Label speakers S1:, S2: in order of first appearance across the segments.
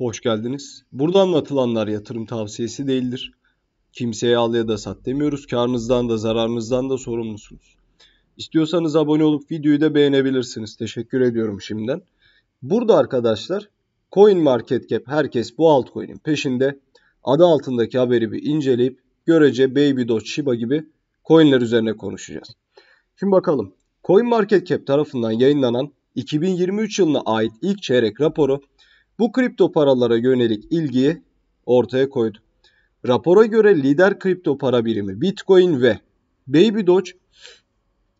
S1: Hoş geldiniz. Burada anlatılanlar yatırım tavsiyesi değildir. Kimseye al ya da sat demiyoruz. karnızdan da zararınızdan da sorumlusunuz. İstiyorsanız abone olup videoyu da beğenebilirsiniz. Teşekkür ediyorum şimdiden. Burada arkadaşlar Coin Market Cap herkes bu altcoin'in peşinde. Adı altındaki haberi bir inceleyip görece Baby Doge, Shiba gibi coin'ler üzerine konuşacağız. Şimdi bakalım. Coin Market Cap tarafından yayınlanan 2023 yılına ait ilk çeyrek raporu bu kripto paralara yönelik ilgiyi ortaya koydu. Rapora göre lider kripto para birimi Bitcoin ve Baby Doge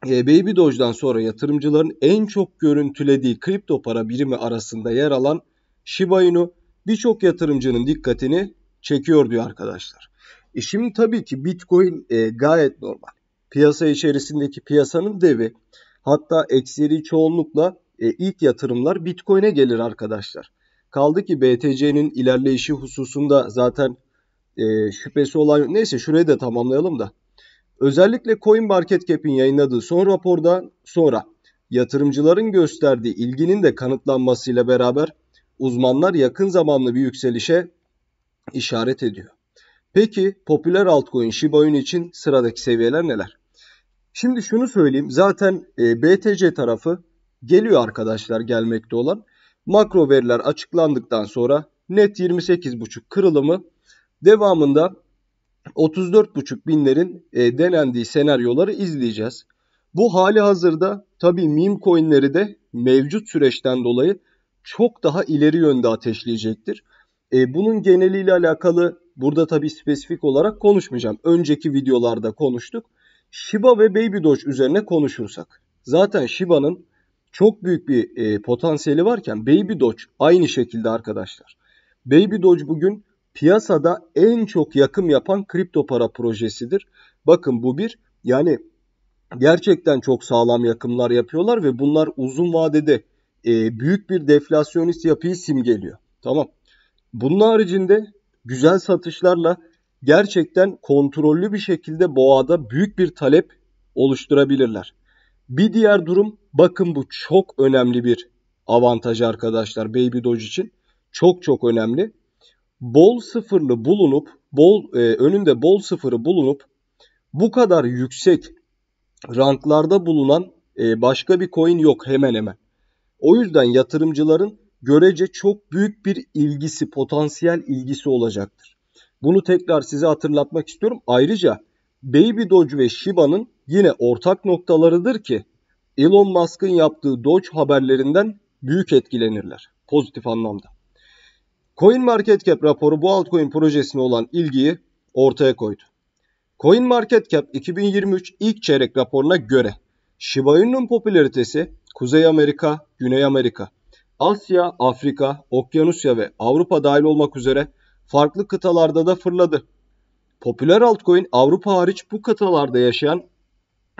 S1: Baby Doge'dan sonra yatırımcıların en çok görüntülediği kripto para birimi arasında yer alan Shiba Inu birçok yatırımcının dikkatini çekiyor diyor arkadaşlar. E şimdi tabii ki Bitcoin e, gayet normal. Piyasa içerisindeki piyasanın devi hatta ekseri çoğunlukla e, ilk yatırımlar Bitcoin'e gelir arkadaşlar. Kaldı ki BTC'nin ilerleyişi hususunda zaten e, şüphesi olan neyse şurayı da tamamlayalım da. Özellikle CoinMarketCap'in yayınladığı son raporda sonra yatırımcıların gösterdiği ilginin de kanıtlanmasıyla beraber uzmanlar yakın zamanlı bir yükselişe işaret ediyor. Peki popüler altcoin Shiba Inu için sıradaki seviyeler neler? Şimdi şunu söyleyeyim zaten e, BTC tarafı geliyor arkadaşlar gelmekte olan. Makro veriler açıklandıktan sonra net 28,5 kırılımı devamında 34,5 binlerin e, denendiği senaryoları izleyeceğiz. Bu hali hazırda tabi meme coinleri de mevcut süreçten dolayı çok daha ileri yönde ateşleyecektir. E, bunun geneliyle alakalı burada tabi spesifik olarak konuşmayacağım. Önceki videolarda konuştuk. Shiba ve Baby Doge üzerine konuşursak. Zaten Shiba'nın çok büyük bir e, potansiyeli varken Baby Doge aynı şekilde arkadaşlar. Baby Doge bugün piyasada en çok yakım yapan kripto para projesidir. Bakın bu bir yani gerçekten çok sağlam yakımlar yapıyorlar ve bunlar uzun vadede e, büyük bir deflasyonist yapıyı simgeliyor. Tamam. Bunun haricinde güzel satışlarla gerçekten kontrollü bir şekilde boğada büyük bir talep oluşturabilirler. Bir diğer durum Bakın bu çok önemli bir avantaj arkadaşlar Baby Doge için. Çok çok önemli. Bol sıfırlı bulunup bol e, önünde bol sıfırı bulunup bu kadar yüksek ranklarda bulunan e, başka bir coin yok hemen hemen. O yüzden yatırımcıların görece çok büyük bir ilgisi, potansiyel ilgisi olacaktır. Bunu tekrar size hatırlatmak istiyorum. Ayrıca Baby Doge ve Shiba'nın yine ortak noktalarıdır ki Elon Musk'ın yaptığı Doge haberlerinden büyük etkilenirler. Pozitif anlamda. CoinMarketCap raporu bu altcoin projesine olan ilgiyi ortaya koydu. CoinMarketCap 2023 ilk çeyrek raporuna göre Shiba Inu'nun popülaritesi Kuzey Amerika, Güney Amerika, Asya, Afrika, Okyanusya ve Avrupa dahil olmak üzere farklı kıtalarda da fırladı. Popüler altcoin Avrupa hariç bu kıtalarda yaşayan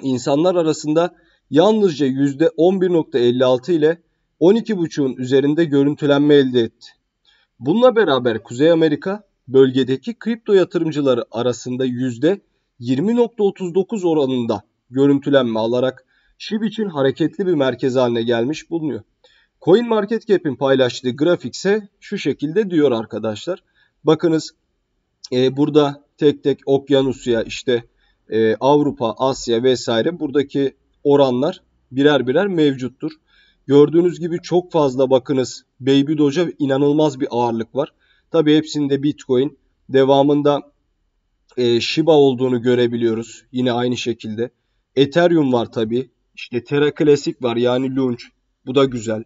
S1: insanlar arasında yalnızca %11.56 ile 12.5'un üzerinde görüntülenme elde etti. Bununla beraber Kuzey Amerika bölgedeki kripto yatırımcıları arasında %20.39 oranında görüntülenme alarak SHIB için hareketli bir merkez haline gelmiş bulunuyor. CoinMarketCap'in paylaştığı grafik ise şu şekilde diyor arkadaşlar. Bakınız e, burada tek tek Okyanusya işte e, Avrupa, Asya vesaire buradaki oranlar birer birer mevcuttur. Gördüğünüz gibi çok fazla bakınız Baby Doge'a inanılmaz bir ağırlık var. Tabi hepsinde Bitcoin devamında e, Shiba olduğunu görebiliyoruz yine aynı şekilde. Ethereum var tabi işte Terra Classic var yani Launch bu da güzel.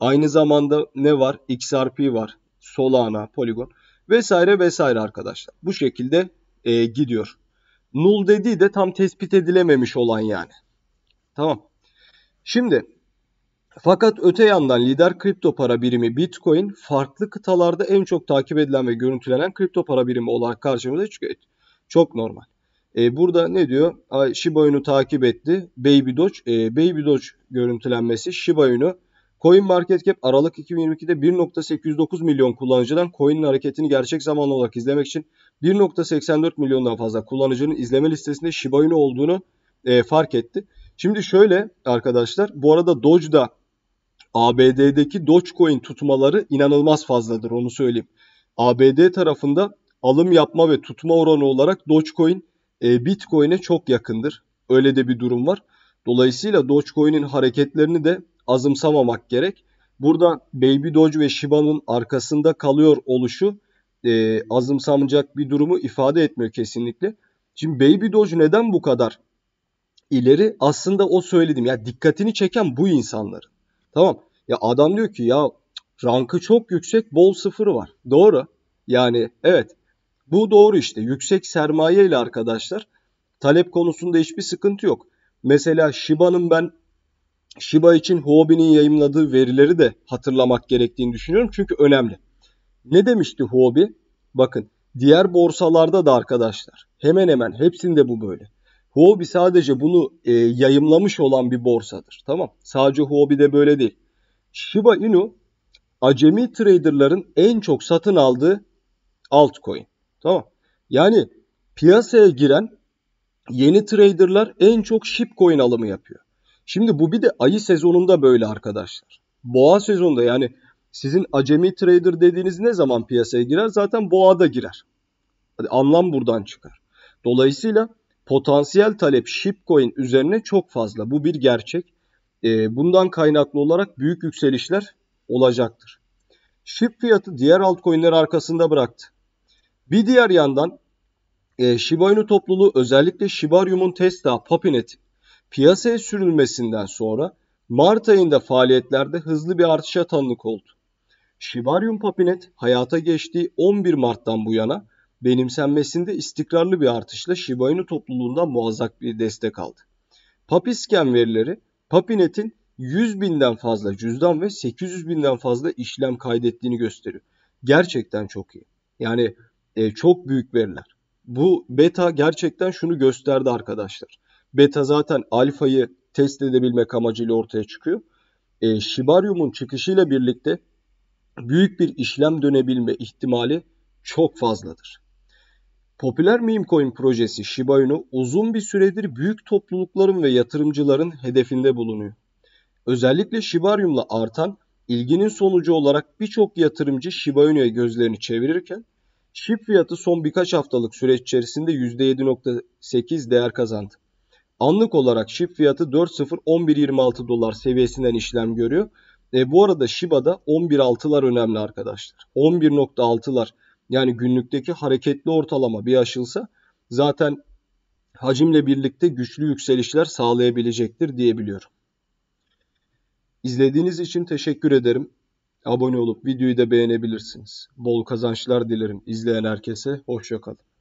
S1: Aynı zamanda ne var? XRP var, Solana, Polygon vesaire vesaire arkadaşlar. Bu şekilde e, gidiyor. Null dediği de tam tespit edilememiş olan yani. Tamam. Şimdi fakat öte yandan lider kripto para birimi Bitcoin farklı kıtalarda en çok takip edilen ve görüntülenen kripto para birimi olarak karşımıza çıkıyor. Çok normal. E, burada ne diyor? Shiba Inu takip etti. Baby Doge, e, Baby Doge görüntülenmesi Shiba Inu CoinMarketCap Aralık 2022'de 1.809 milyon kullanıcıdan coin'in hareketini gerçek zamanlı olarak izlemek için 1.84 milyondan fazla kullanıcının izleme listesinde Shiba Inu olduğunu e, fark etti. Şimdi şöyle arkadaşlar bu arada Doge'da ABD'deki Dogecoin tutmaları inanılmaz fazladır onu söyleyeyim. ABD tarafında alım yapma ve tutma oranı olarak Dogecoin e, Bitcoin'e çok yakındır. Öyle de bir durum var. Dolayısıyla Dogecoin'in hareketlerini de azımsamamak gerek. Burada Baby Doge ve Shiba'nın arkasında kalıyor oluşu e, azımsanacak bir durumu ifade etmiyor kesinlikle. Şimdi Baby Doge neden bu kadar ileri aslında o söyledim. Ya dikkatini çeken bu insanların. Tamam. Ya adam diyor ki ya rankı çok yüksek bol sıfırı var. Doğru. Yani evet bu doğru işte. Yüksek sermaye ile arkadaşlar talep konusunda hiçbir sıkıntı yok. Mesela Shiba'nın ben Shiba için Huobi'nin yayınladığı verileri de hatırlamak gerektiğini düşünüyorum. Çünkü önemli. Ne demişti Huobi? Bakın diğer borsalarda da arkadaşlar hemen hemen hepsinde bu böyle. Huobi sadece bunu e, yayımlamış olan bir borsadır. Tamam. Sadece Huobi de böyle değil. Shiba Inu acemi traderların en çok satın aldığı altcoin. Tamam. Yani piyasaya giren yeni traderlar en çok shipcoin alımı yapıyor. Şimdi bu bir de ayı sezonunda böyle arkadaşlar. Boğa sezonunda yani sizin acemi trader dediğiniz ne zaman piyasaya girer? Zaten boğada girer. Hadi anlam buradan çıkar. Dolayısıyla potansiyel talep shipcoin üzerine çok fazla. Bu bir gerçek. Ee, bundan kaynaklı olarak büyük yükselişler olacaktır. Ship fiyatı diğer altcoin'ler arkasında bıraktı. Bir diğer yandan e, Shiba Inu topluluğu özellikle Shibarium'un Tesla, Papinet piyasaya sürülmesinden sonra Mart ayında faaliyetlerde hızlı bir artışa tanık oldu. Shibarium Papinet hayata geçtiği 11 Mart'tan bu yana benimsenmesinde istikrarlı bir artışla Shiba Inu topluluğundan muazzak bir destek aldı. Papisken verileri Papinet'in 100 binden fazla cüzdan ve 800 binden fazla işlem kaydettiğini gösteriyor. Gerçekten çok iyi. Yani e, çok büyük veriler. Bu beta gerçekten şunu gösterdi arkadaşlar. Beta zaten alfayı test edebilmek amacıyla ortaya çıkıyor. E, Shibarium'un çıkışıyla birlikte büyük bir işlem dönebilme ihtimali çok fazladır. Popüler meme coin projesi Shiba Inu uzun bir süredir büyük toplulukların ve yatırımcıların hedefinde bulunuyor. Özellikle Shibarium'la artan ilginin sonucu olarak birçok yatırımcı Shiba Inu'ya gözlerini çevirirken SHIB fiyatı son birkaç haftalık süreç içerisinde %7.8 değer kazandı. Anlık olarak SHIB fiyatı 4.01126 dolar seviyesinden işlem görüyor. E, bu arada Shiba'da 11.6'lar önemli arkadaşlar. 11.6'lar yani günlükteki hareketli ortalama bir aşılsa zaten hacimle birlikte güçlü yükselişler sağlayabilecektir diyebiliyorum. İzlediğiniz için teşekkür ederim. Abone olup videoyu da beğenebilirsiniz. Bol kazançlar dilerim izleyen herkese. Hoşçakalın.